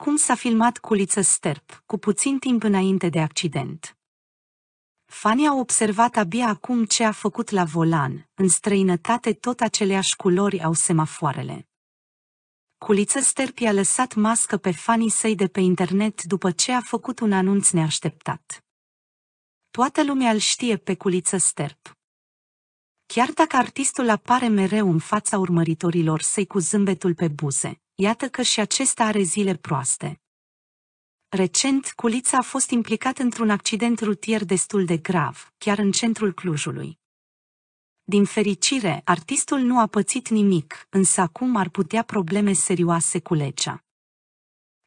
cum s-a filmat Culiță Sterp, cu puțin timp înainte de accident. Fanii au observat abia acum ce a făcut la volan, în străinătate tot aceleași culori au semafoarele. Culiță Sterp i-a lăsat mască pe fanii săi de pe internet după ce a făcut un anunț neașteptat. Toată lumea îl știe pe Culiță Sterp. Chiar dacă artistul apare mereu în fața urmăritorilor săi cu zâmbetul pe buze, iată că și acesta are zile proaste. Recent, Culița a fost implicat într-un accident rutier destul de grav, chiar în centrul Clujului. Din fericire, artistul nu a pățit nimic, însă acum ar putea probleme serioase cu legea.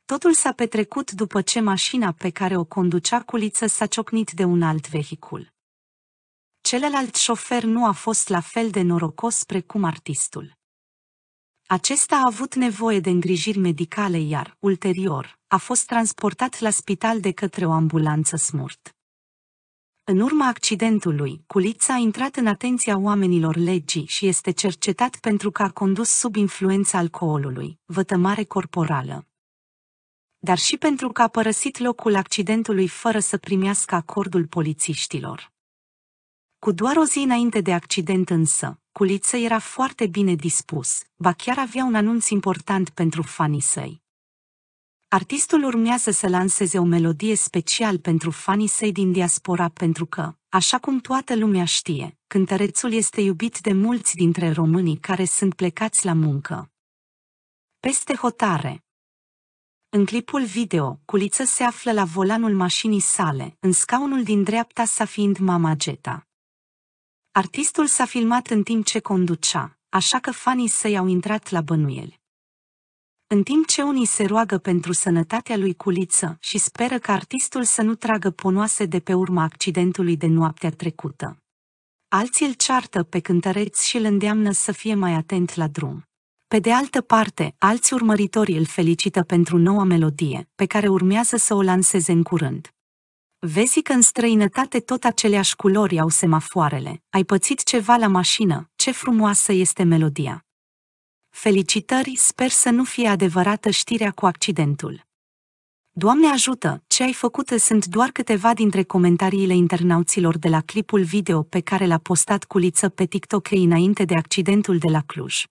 Totul s-a petrecut după ce mașina pe care o conducea culiță s-a ciocnit de un alt vehicul. Celălalt șofer nu a fost la fel de norocos precum artistul. Acesta a avut nevoie de îngrijiri medicale iar, ulterior, a fost transportat la spital de către o ambulanță smurt. În urma accidentului, Culița a intrat în atenția oamenilor legii și este cercetat pentru că a condus sub influența alcoolului, vătămare corporală. Dar și pentru că a părăsit locul accidentului fără să primească acordul polițiștilor. Cu doar o zi înainte de accident însă, Culiță era foarte bine dispus, va chiar avea un anunț important pentru fanii săi. Artistul urmează să lanseze o melodie special pentru fanii săi din diaspora pentru că, așa cum toată lumea știe, cântărețul este iubit de mulți dintre românii care sunt plecați la muncă. Peste hotare În clipul video, Culiță se află la volanul mașinii sale, în scaunul din dreapta sa fiind mama Geta. Artistul s-a filmat în timp ce conducea, așa că fanii săi au intrat la bănuiel. În timp ce unii se roagă pentru sănătatea lui Culiță și speră că artistul să nu tragă ponoase de pe urma accidentului de noaptea trecută. Alții îl ceartă pe cântăreț și îl îndeamnă să fie mai atent la drum. Pe de altă parte, alți urmăritori îl felicită pentru noua melodie, pe care urmează să o lanseze în curând. Vezi că în străinătate tot aceleași culori au semafoarele. Ai pățit ceva la mașină, ce frumoasă este melodia. Felicitări, sper să nu fie adevărată știrea cu accidentul. Doamne ajută, ce ai făcut sunt doar câteva dintre comentariile internauților de la clipul video pe care l-a postat Culiță pe TikTok înainte de accidentul de la Cluj.